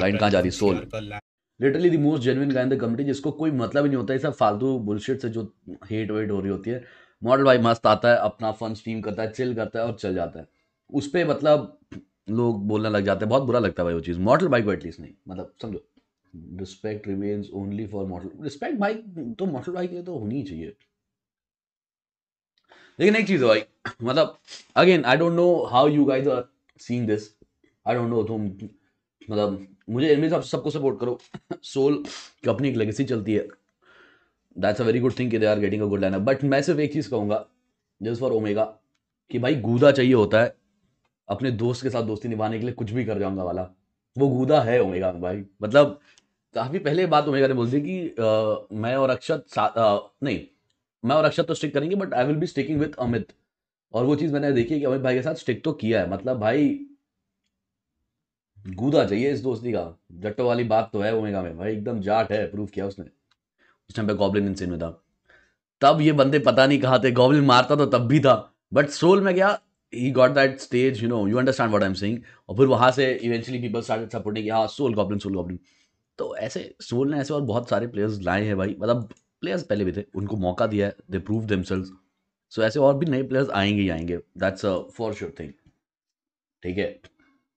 line कहाँ जा रही Soul literally the most genuine guy in the company जिसको कोई मतलब ही नहीं होता है सब फालतू बुलशिट से जो हेट वेट हो रही होती है मॉडल भाई मस्त आता है अपना फन स्ट्रीम करता है चिल करता है और चल जाता है उस पर मतलब लोग बोलने लग जाते हैं बहुत बुरा लगता है भाई वो चीज़ मॉडल बाइक को एटलीस्ट नहीं मतलब समझो respect remains only for model respect bike तो मॉडल बाइक के तो होनी ही चाहिए लेकिन एक चीज़ है भाई मतलब again I don't know how you guys are seeing this I don't know तुम मतलब मुझे इनमें से आप सबको सपोर्ट करो सोल की अपनी एक लेगेसी चलती है that's a very good thing कि they are getting a good lineup but मैं सिर्फ एक चीज़ कहूँगा जस्ट फॉर ओमेगा कि भाई गूदा चाहिए होता है अपने दोस्त के साथ दोस्ती निभाने के लिए कुछ भी कर जाऊंगा वाला वो गूदा है ओमेगा भाई मतलब काफ़ी पहले बात ओमेगा ने बोल दी कि आ, मैं और अक्षत नहीं मैं और अक्षत तो स्टिक करेंगे but I will be sticking with Amit और वो चीज़ मैंने देखी कि अमित भाई के साथ स्टिक तो किया है मतलब भाई गूदा चाहिए इस दोस्ती का जट्टो वाली बात तो है ओमेगा में भाई एकदम जाट है प्रूव किया उसने उस टाइम पे गॉबलिन इंसिन में था तब ये बंदे पता नहीं कहा थे गॉबलिन मारता तो तब भी था बट सोल में क्या he got that stage you know you understand what I am saying और फिर वहाँ से इवेंचुअली पीपल स्टार्ट सपोर्टिंग हाँ सोल गॉबलिन सोल गॉबलिन तो ऐसे सोल ने ऐसे और बहुत सारे प्लेयर्स लाए हैं भाई मतलब प्लेयर्स पहले भी थे उनको मौका दिया है दे प्रूव देमसेल्स सो ऐसे और भी नए प्लेयर्स आएंगे ही आएंगे that's a for sure thing ठीक है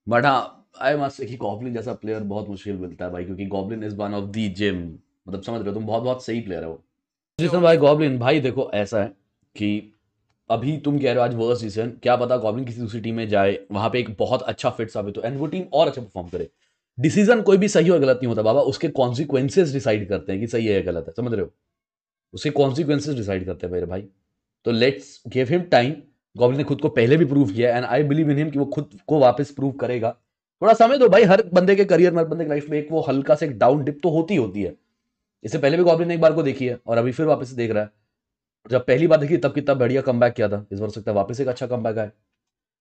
बट हाँ आई मस्ट कि गॉबलिन जैसा प्लेयर बहुत मुश्किल मिलता है भाई क्योंकि Goblin is one of the gym मतलब समझ रहे हो तुम बहुत बहुत सही प्लेयर हो जिसमें भाई गॉबलिन भाई देखो ऐसा है कि अभी तुम कह रहे हो आज वर्स्ट सीजन क्या पता गॉबलिन किसी दूसरी टीम में जाए वहां पे एक बहुत अच्छा फिट साबित हो एंड वो टीम और अच्छा परफॉर्म करे डिसीजन कोई भी सही और गलत नहीं होता बाबा उसके कॉन्सिक्वेंसेज डिसाइड करते हैं कि सही है या गलत है समझ रहे हो उसके कॉन्सिक्वेंसेज डिसाइड करते हैं मेरे भाई तो let's give him time Goblin ने खुद को पहले भी प्रूव किया and I believe in him कि वो खुद को वापस प्रूव करेगा थोड़ा समय दो भाई हर बंदे के करियर में हर बंदे की लाइफ में एक वो हल्का से एक डाउन डिप तो होती होती है इससे पहले भी गॉबलिन एक बार को देखी है और अभी फिर वापस देख रहा है जब पहली बार देखी तब कितना बढ़िया कम किया था इस बार सकता है वापस एक अच्छा कम बैक आए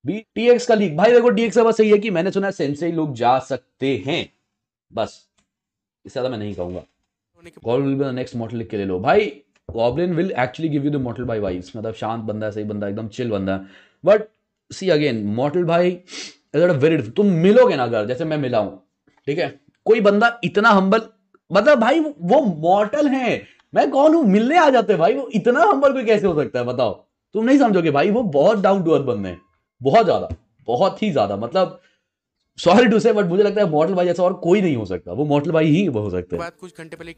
बी टी एक्स का लीक भाई देखो डी एक्स का बस यही है कि मैंने सुना है सेंसे लोग जा सकते हैं बस इससे ज्यादा मैं नहीं कहूंगा नेक्स्ट मॉडल लिख के ले लो भाई goblin will actually give you the model by wife मतलब शांत बंदा है सही बंदा एकदम चिल बंदा है बट सी अगेन मॉडल भाई वेरी डिफरेंट तुम मिलोगे ना अगर जैसे मैं मिला हूं ठीक है कोई बंदा इतना हम्बल मतलब भाई वो मॉर्टल है मैं कौन हूं मिलने आ जाते हैं भाई वो इतना हम्बल कोई कैसे हो सकता है बताओ तुम नहीं समझोगे भाई वो बहुत डाउन टू अर्थ बंदे हैं बहुत ज्यादा बहुत ही ज्यादा मतलब सॉरी टू से बट मुझे लगता है मॉडल भाई ऐसा और कोई नहीं हो सकता वो मॉडल भाई ही वो हो सकते हैं बात कुछ घंटे पहले